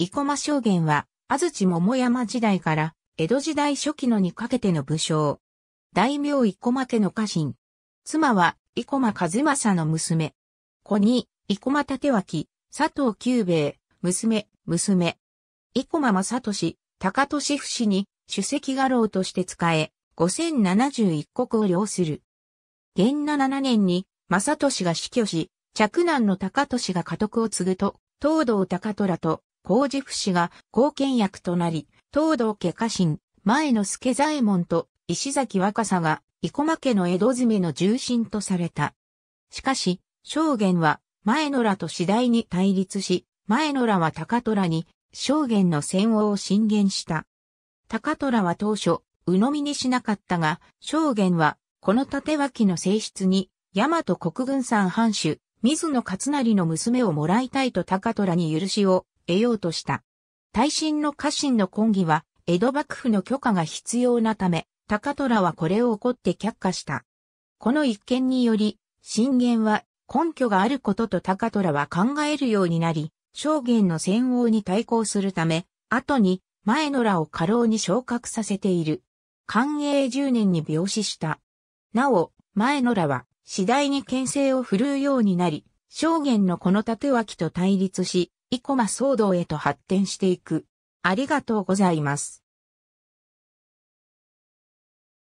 生駒将軍は、安土桃山時代から、江戸時代初期のにかけての武将。大名生駒家の家臣。妻は、生駒和正の娘。子に、生駒立脇、佐藤久兵衛、娘、娘。生駒正俊、高俊不死に、主席画廊として使え、五千七十一国を領する。元那年に、正俊が死去し、嫡男の高俊が家督を継ぐと、東道高虎と工事不死が貢献役となり、東道家家臣、前の助左衛門と石崎若さが、生駒家の江戸詰めの重臣とされた。しかし、正元は、前野らと次第に対立し、前野らは高虎に、正元の戦王を進言した。高虎は当初、鵜呑みにしなかったが、正元は、この縦脇の性質に、大和国軍山藩主、水野勝成の娘をもらいたいと高虎に許しを得ようとした。耐震の家臣の根議は、江戸幕府の許可が必要なため、高虎はこれを怒って却下した。この一件により、信玄は根拠があることと高虎は考えるようになり、証言の戦王に対抗するため、後に前野らを過労に昇格させている。寛永10年に病死した。なお、前野らは次第に牽制を振るうようになり、証言のこの立脇と対立し、イコマ騒動へと発展していく。ありがとうございます。